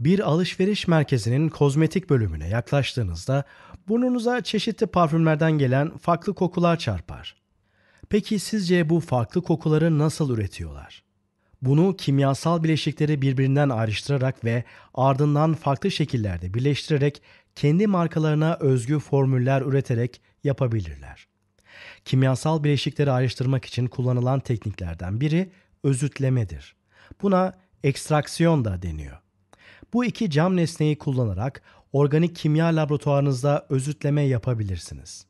Bir alışveriş merkezinin kozmetik bölümüne yaklaştığınızda burnunuza çeşitli parfümlerden gelen farklı kokular çarpar. Peki sizce bu farklı kokuları nasıl üretiyorlar? Bunu kimyasal bileşikleri birbirinden ayrıştırarak ve ardından farklı şekillerde birleştirerek kendi markalarına özgü formüller üreterek yapabilirler. Kimyasal bileşikleri ayrıştırmak için kullanılan tekniklerden biri özütlemedir. Buna ekstraksiyon da deniyor. Bu iki cam nesneyi kullanarak organik kimya laboratuvarınızda özütleme yapabilirsiniz.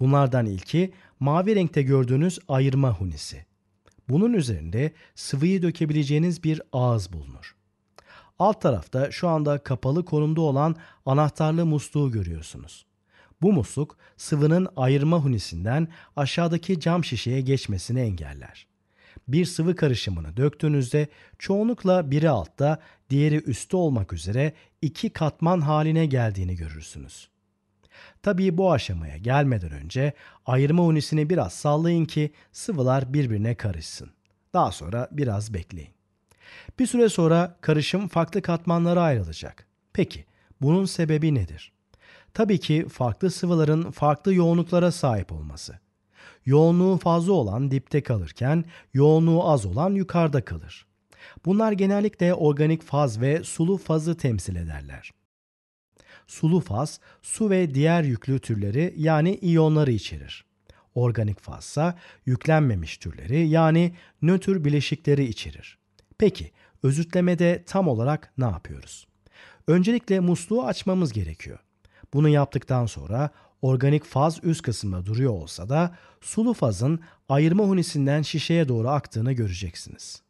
Bunlardan ilki mavi renkte gördüğünüz ayırma hunisi. Bunun üzerinde sıvıyı dökebileceğiniz bir ağız bulunur. Alt tarafta şu anda kapalı konumda olan anahtarlı musluğu görüyorsunuz. Bu musluk sıvının ayırma hunisinden aşağıdaki cam şişeye geçmesini engeller bir sıvı karışımını döktüğünüzde çoğunlukla biri altta, diğeri üstte olmak üzere iki katman haline geldiğini görürsünüz. Tabii bu aşamaya gelmeden önce ayırma unisini biraz sallayın ki sıvılar birbirine karışsın. Daha sonra biraz bekleyin. Bir süre sonra karışım farklı katmanlara ayrılacak. Peki bunun sebebi nedir? Tabii ki farklı sıvıların farklı yoğunluklara sahip olması. Yoğunluğu fazla olan dipte kalırken yoğunluğu az olan yukarıda kalır. Bunlar genellikle organik faz ve sulu fazı temsil ederler. Sulu faz, su ve diğer yüklü türleri yani iyonları içerir. Organik fazsa yüklenmemiş türleri yani nötr bileşikleri içerir. Peki özütlemede tam olarak ne yapıyoruz? Öncelikle musluğu açmamız gerekiyor. Bunu yaptıktan sonra organik faz üst kısımda duruyor olsa da sulu fazın ayırma hunisinden şişeye doğru aktığını göreceksiniz.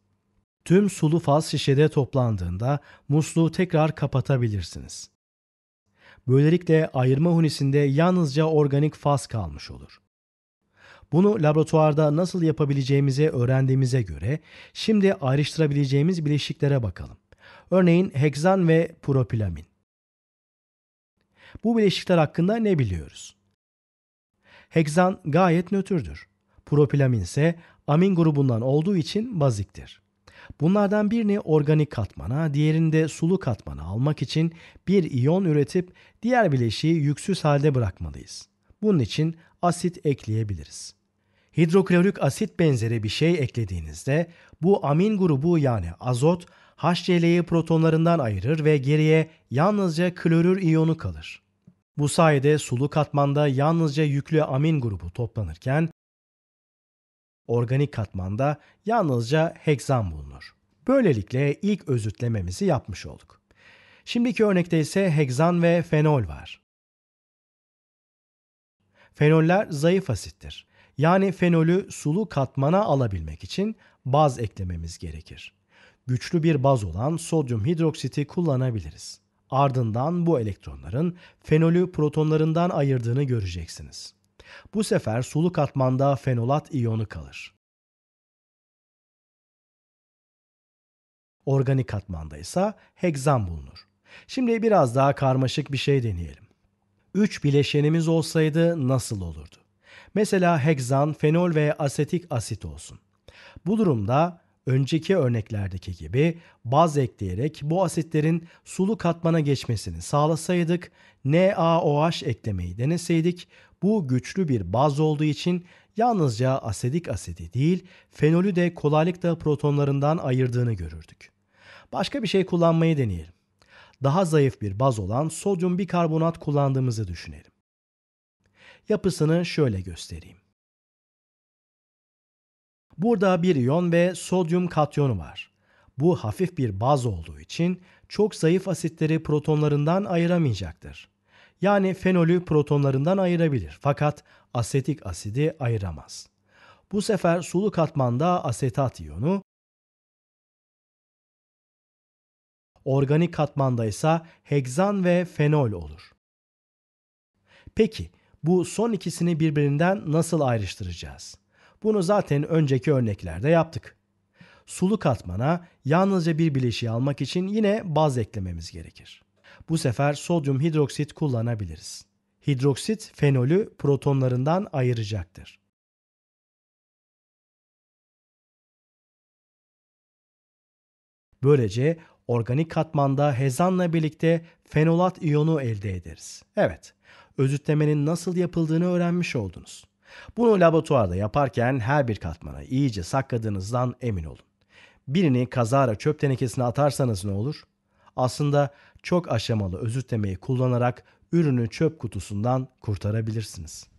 Tüm sulu faz şişede toplandığında musluğu tekrar kapatabilirsiniz. Böylelikle ayırma hunisinde yalnızca organik faz kalmış olur. Bunu laboratuvarda nasıl yapabileceğimizi öğrendiğimize göre şimdi ayrıştırabileceğimiz bileşiklere bakalım. Örneğin heksan ve propilamin. Bu bileşikler hakkında ne biliyoruz? Heksan gayet nötrdür. Propilamin ise amin grubundan olduğu için baziktir. Bunlardan birini organik katmana, diğerini de sulu katmana almak için bir iyon üretip diğer bileşiği yüksüz halde bırakmalıyız. Bunun için asit ekleyebiliriz. Hidroklorik asit benzeri bir şey eklediğinizde bu amin grubu yani azot HCl'yi protonlarından ayırır ve geriye yalnızca klorür iyonu kalır. Bu sayede sulu katmanda yalnızca yüklü amin grubu toplanırken organik katmanda yalnızca heksan bulunur. Böylelikle ilk özütlememizi yapmış olduk. Şimdiki örnekte ise heksan ve fenol var. Fenoller zayıf asittir. Yani fenolü sulu katmana alabilmek için baz eklememiz gerekir güçlü bir baz olan sodyum hidroksiti kullanabiliriz. Ardından bu elektronların fenolü protonlarından ayırdığını göreceksiniz. Bu sefer sulu katmanda fenolat iyonu kalır. Organik katmanda ise heksan bulunur. Şimdi biraz daha karmaşık bir şey deneyelim. 3 bileşenimiz olsaydı nasıl olurdu? Mesela heksan, fenol ve asetik asit olsun. Bu durumda önceki örneklerdeki gibi baz ekleyerek bu asitlerin sulu katmana geçmesini sağlasaydık, NaOH eklemeyi deneseydik, bu güçlü bir baz olduğu için yalnızca asedik asidi değil, fenolü de kolaylıkla protonlarından ayırdığını görürdük. Başka bir şey kullanmayı deneyelim. Daha zayıf bir baz olan sodyum bikarbonat kullandığımızı düşünelim. Yapısını şöyle göstereyim. Burada bir iyon ve sodyum katyonu var. Bu hafif bir baz olduğu için çok zayıf asitleri protonlarından ayıramayacaktır. Yani fenolü protonlarından ayırabilir fakat asetik asidi ayıramaz. Bu sefer sulu katmanda asetat iyonu, organik katmanda ise hegzan ve fenol olur. Peki bu son ikisini birbirinden nasıl ayrıştıracağız? Bunu zaten önceki örneklerde yaptık. Sulu katmana yalnızca bir bileşiği almak için yine baz eklememiz gerekir. Bu sefer sodyum hidroksit kullanabiliriz. Hidroksit fenolü protonlarından ayıracaktır. Böylece organik katmanda hezanla birlikte fenolat iyonu elde ederiz. Evet, özütlemenin nasıl yapıldığını öğrenmiş oldunuz. Bunu laboratuvarda yaparken her bir katmana iyice sakladığınızdan emin olun. Birini kazara çöp tenekesine atarsanız ne olur? Aslında çok aşamalı özütlemeyi kullanarak ürünü çöp kutusundan kurtarabilirsiniz.''